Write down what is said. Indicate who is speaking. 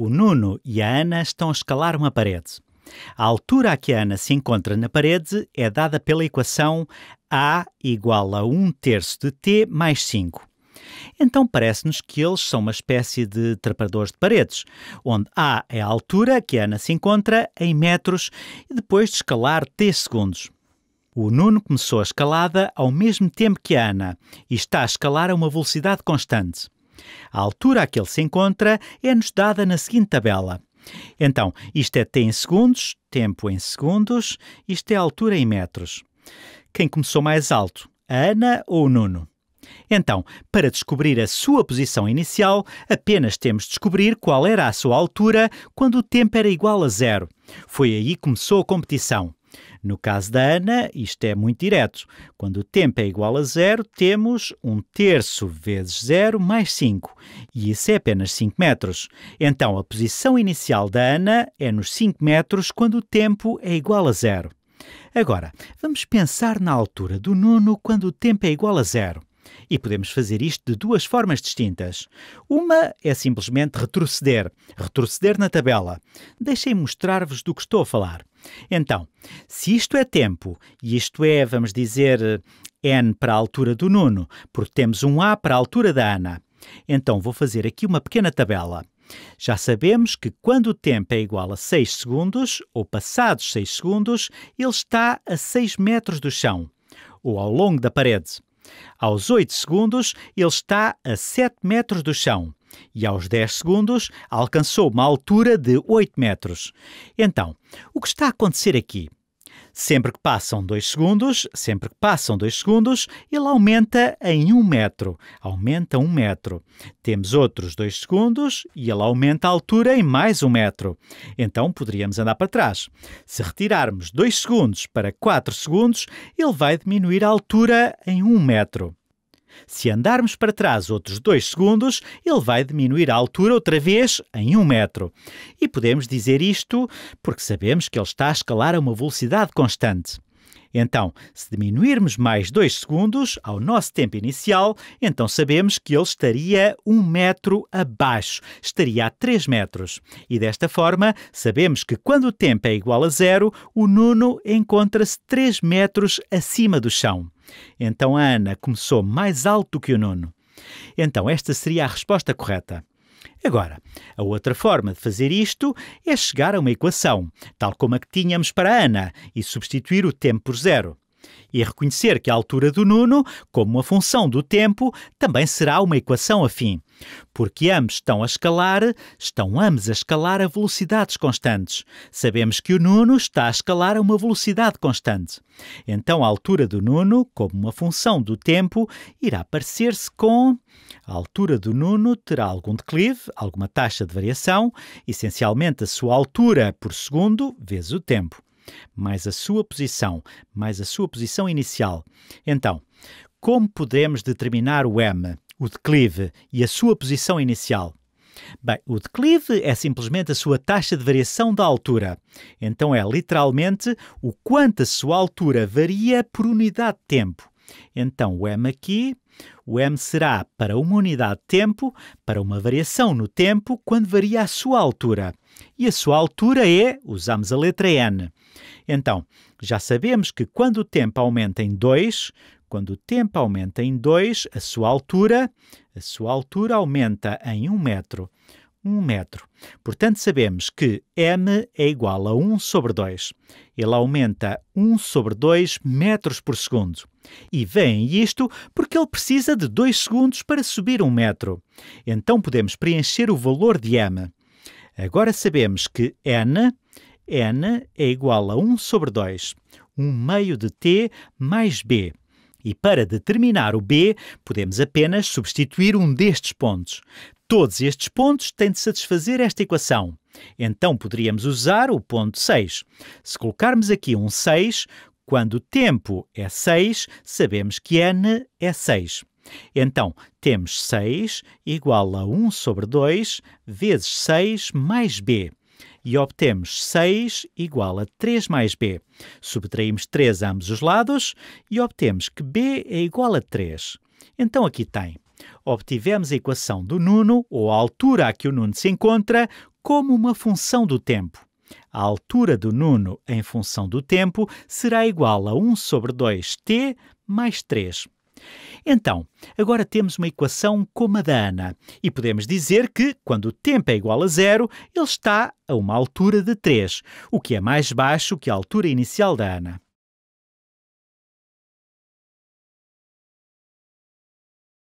Speaker 1: O Nuno e a Ana estão a escalar uma parede. A altura a que a Ana se encontra na parede é dada pela equação A igual a 1 terço de t mais 5. Então parece-nos que eles são uma espécie de trepadores de paredes, onde A é a altura que a Ana se encontra em metros e depois de escalar t segundos. O Nuno começou a escalada ao mesmo tempo que a Ana e está a escalar a uma velocidade constante. A altura a que ele se encontra é-nos dada na seguinte tabela. Então, isto é T em segundos, tempo em segundos, isto é altura em metros. Quem começou mais alto, a Ana ou o Nuno? Então, para descobrir a sua posição inicial, apenas temos de descobrir qual era a sua altura quando o tempo era igual a zero. Foi aí que começou a competição. No caso da Ana, isto é muito direto. Quando o tempo é igual a zero, temos um terço vezes zero mais 5, e isso é apenas 5 metros. Então, a posição inicial da Ana é nos 5 metros quando o tempo é igual a zero. Agora, vamos pensar na altura do Nuno quando o tempo é igual a zero. E podemos fazer isto de duas formas distintas. Uma é simplesmente retroceder, retroceder na tabela. Deixem mostrar-vos do que estou a falar. Então, se isto é tempo, e isto é, vamos dizer, eh, n para a altura do Nuno, porque temos um a para a altura da Ana, então vou fazer aqui uma pequena tabela. Já sabemos que quando o tempo é igual a 6 segundos, ou passados 6 segundos, ele está a 6 metros do chão, ou ao longo da parede. Aos 8 segundos, ele está a 7 metros do chão e aos 10 segundos alcançou uma altura de 8 metros. Então, o que está a acontecer aqui? Sempre que passam dois segundos, sempre que passam dois segundos, ele aumenta em um metro. Aumenta um metro. Temos outros dois segundos e ele aumenta a altura em mais um metro. Então poderíamos andar para trás. Se retirarmos dois segundos para quatro segundos, ele vai diminuir a altura em um metro. Se andarmos para trás outros dois segundos, ele vai diminuir a altura outra vez em um metro. E podemos dizer isto porque sabemos que ele está a escalar a uma velocidade constante. Então, se diminuirmos mais 2 segundos ao nosso tempo inicial, então sabemos que ele estaria 1 um metro abaixo, estaria a 3 metros. E desta forma, sabemos que quando o tempo é igual a zero, o Nuno encontra-se 3 metros acima do chão. Então a Ana começou mais alto que o Nuno. Então esta seria a resposta correta. Agora, a outra forma de fazer isto é chegar a uma equação, tal como a que tínhamos para a Ana, e substituir o tempo por zero e reconhecer que a altura do Nuno, como uma função do tempo, também será uma equação afim, porque ambos estão a escalar, estão ambos a escalar a velocidades constantes. Sabemos que o Nuno está a escalar a uma velocidade constante. Então a altura do Nuno, como uma função do tempo, irá parecer-se com a altura do Nuno terá algum declive, alguma taxa de variação, essencialmente a sua altura por segundo vezes o tempo mais a sua posição, mais a sua posição inicial. Então, como podemos determinar o M, o declive e a sua posição inicial? Bem, o declive é simplesmente a sua taxa de variação da altura. Então é literalmente o quanto a sua altura varia por unidade de tempo. Então o M aqui o m será para uma unidade de tempo, para uma variação no tempo quando varia a sua altura. E a sua altura é, usamos a letra n. Então, já sabemos que quando o tempo aumenta em 2, quando o tempo aumenta em 2, a sua altura, a sua altura aumenta em 1 um metro. 1 um metro. Portanto, sabemos que m é igual a 1 sobre 2. Ele aumenta 1 sobre 2 metros por segundo. E vem isto porque ele precisa de 2 segundos para subir um metro. Então podemos preencher o valor de m. Agora sabemos que n, n é igual a 1 sobre 2, 1 meio de t mais b. E para determinar o b, podemos apenas substituir um destes pontos. Todos estes pontos têm de satisfazer esta equação. Então poderíamos usar o ponto 6. Se colocarmos aqui um 6, quando o tempo é 6, sabemos que n é 6. Então, temos 6 igual a 1 sobre 2 vezes 6 mais b. E obtemos 6 igual a 3 mais b. Subtraímos 3 a ambos os lados e obtemos que b é igual a 3. Então aqui tem. Obtivemos a equação do Nuno, ou a altura a que o Nuno se encontra, como uma função do tempo. A altura do Nuno, em função do tempo, será igual a 1 sobre 2t mais 3. Então, agora temos uma equação como a da Ana e podemos dizer que, quando o tempo é igual a zero, ele está a uma altura de 3, o que é mais baixo que a altura inicial da Ana.